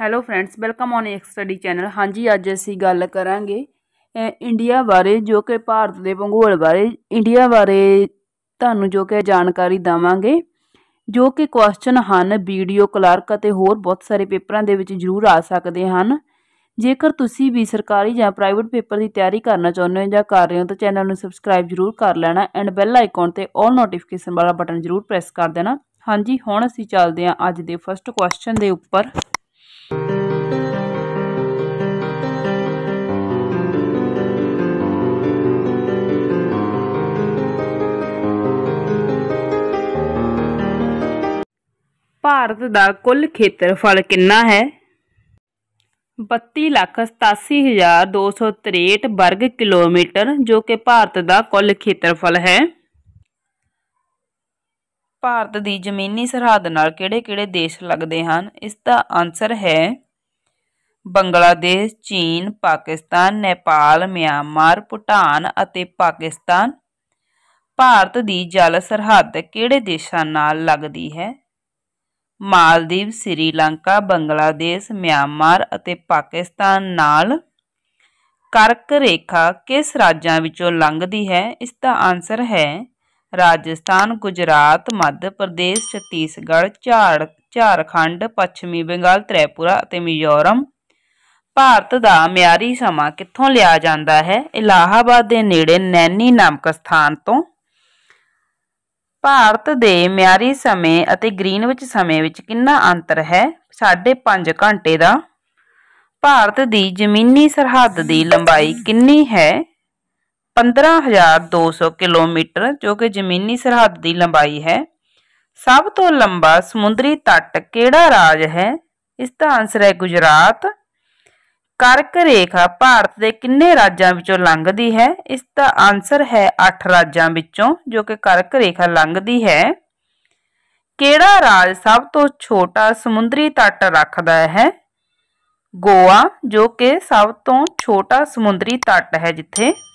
hello friends welcome on X study channel ਹਾਂਜੀ ਅੱਜ ਅਸੀਂ ਗੱਲ ਕਰਾਂਗੇ ਇੰਡੀਆ ਬਾਰੇ ਜੋ ਕਿ ਭਾਰਤ ਦੇ ਭੂਗੋਲ ਬਾਰੇ ਇੰਡੀਆ ਬਾਰੇ ਤੁਹਾਨੂੰ ਜੋ ਕਿ ਜਾਣਕਾਰੀ ਦਵਾਂਗੇ ਜੋ ਕਿ ਕੁਐਸਚਨ ਹਨ ਵੀਡੀਓ ਕਲਰਕ ਅਤੇ ਹੋਰ ਬਹੁਤ ਸਾਰੇ ਪੇਪਰਾਂ ਦੇ ਵਿੱਚ ਜ਼ਰੂਰ ਆ ਸਕਦੇ ਹਨ ਜੇਕਰ ਤੁਸੀਂ ਵੀ ਸਰਕਾਰੀ ਜਾਂ ਪ੍ਰਾਈਵੇਟ ਪੇਪਰ ਦੀ ਤਿਆਰੀ ਕਰਨਾ ਚਾਹੁੰਦੇ ਹੋ ਜਾਂ ਕਰ ਰਹੇ ਹੋ ਤਾਂ ਚੈਨਲ ਨੂੰ ਸਬਸਕ੍ਰਾਈਬ ਜ਼ਰੂਰ ਕਰ ਲੈਣਾ ਐਂਡ ਬੈਲ ਆਈਕਨ ਤੇ 올 ਨੋਟੀਫਿਕੇਸ਼ਨ ਵਾਲਾ ਬਟਨ ਜ਼ਰੂਰ ਪ੍ਰੈਸ ਕਰ ਦੇਣਾ ਹਾਂਜੀ ਹੁਣ ਅਸੀਂ ਚੱਲਦੇ ਹਾਂ ਅੱਜ ਦੇ ਫਸਟ ਕੁਐਸਚਨ ਦੇ ਉੱਪਰ ਭਾਰਤ ਦਾ ਕੁੱਲ ਖੇਤਰਫਲ ਕਿੰਨਾ ਹੈ 32,87,263 ਵਰਗ ਕਿਲੋਮੀਟਰ ਜੋ ਕਿ ਭਾਰਤ ਦਾ ਕੁੱਲ ਖੇਤਰਫਲ ਹੈ ਭਾਰਤ ਦੀ ਜ਼ਮੀਨੀ ਸਰਹੱਦ ਨਾਲ ਕਿਹੜੇ-ਕਿਹੜੇ ਦੇਸ਼ ਲੱਗਦੇ ਹਨ ਇਸ ਦਾ ਆਨਸਰ ਹੈ ਬੰਗਲਾਦੇਸ਼ ਚੀਨ ਪਾਕਿਸਤਾਨ ਨੇਪਾਲ ਮਿਆਂਮਾਰ ਭੂਟਾਨ ਅਤੇ ਪਾਕਿਸਤਾਨ ਭਾਰਤ ਦੀ ਜਲ ਸਰਹੱਦ ਕਿਹੜੇ ਦੇਸ਼ਾਂ ਨਾਲ ਲੱਗਦੀ ਹੈ ਮਾਲਦੀਵ ਸ੍ਰੀਲੰਕਾ ਬੰਗਲਾਦੇਸ਼ ਮਿਆਂਮਾਰ ਅਤੇ ਪਾਕਿਸਤਾਨ ਨਾਲ ਕਰਕ ਰੇਖਾ ਕਿਸ ਰਾਜਾਂ ਵਿੱਚੋਂ ਲੰਘਦੀ ਹੈ ਇਸ ਦਾ ਆਨਸਰ ਹੈ ਰਾਜਸਥਾਨ ਗੁਜਰਾਤ ਮੱਧ ਪ੍ਰਦੇਸ਼ ਛਤੀਸਗੜ੍ਹ ਝਾੜ ਝਾਰਖੰਡ ਪੱਛਮੀ ਬੰਗਾਲ ਤ੍ਰੈਪੁਰਾ ਅਤੇ ਮਿਜ਼ੋਰਮ ਭਾਰਤ ਦਾ ਮਿਆਰੀ ਸਮਾਂ ਕਿੱਥੋਂ ਲਿਆ ਜਾਂਦਾ ਹੈ ਇਲਾਹਾਬਾਦ ਦੇ ਨੇੜੇ ਨੈਨੀ ਨਾਮਕ ਸਥਾਨ ਤੋਂ ਭਾਰਤ ਦੇ ਮਿਆਰੀ ਸਮੇਂ ਅਤੇ ਗ੍ਰੀਨਵਿਚ ਸਮੇਂ ਵਿੱਚ ਕਿੰਨਾ ਅੰਤਰ ਹੈ 5.5 ਘੰਟੇ ਦਾ ਭਾਰਤ ਦੀ ਜ਼ਮੀਨੀ ਸਰਹੱਦ ਦੀ ਲੰਬਾਈ ਕਿੰਨੀ ਹੈ 15200 ਕਿਲੋਮੀਟਰ ਜੋ ਕਿ ਜ਼ਮੀਨੀ ਸਰਹੱਦ ਦੀ ਲੰਬਾਈ ਹੈ ਸਭ ਤੋਂ ਲੰਬਾ ਸਮੁੰਦਰੀ ਤੱਟ ਕਿਹੜਾ ਰਾਜ ਹੈ ਇਸ ਦਾ ਆਨਸਰ ਹੈ ਗੁਜਰਾਤ ਕਰਕ ਰੇਖਾ ਭਾਰਤ ਦੇ ਕਿੰਨੇ ਰਾਜਾਂ ਵਿੱਚੋਂ ਲੰਘਦੀ ਹੈ ਇਸ ਦਾ ਆਨਸਰ ਹੈ 8 ਰਾਜਾਂ ਵਿੱਚੋਂ ਜੋ ਕਿ ਕਰਕ ਰੇਖਾ ਲੰਘਦੀ ਹੈ ਕਿਹੜਾ ਰਾਜ ਸਭ ਤੋਂ ਛੋਟਾ ਸਮੁੰਦਰੀ ਤੱਟ ਰੱਖਦਾ ਹੈ ਗੋਆ ਜੋ ਕਿ ਸਭ ਤੋਂ ਛੋਟਾ ਸਮੁੰਦਰੀ ਤੱਟ ਹੈ ਜਿੱਥੇ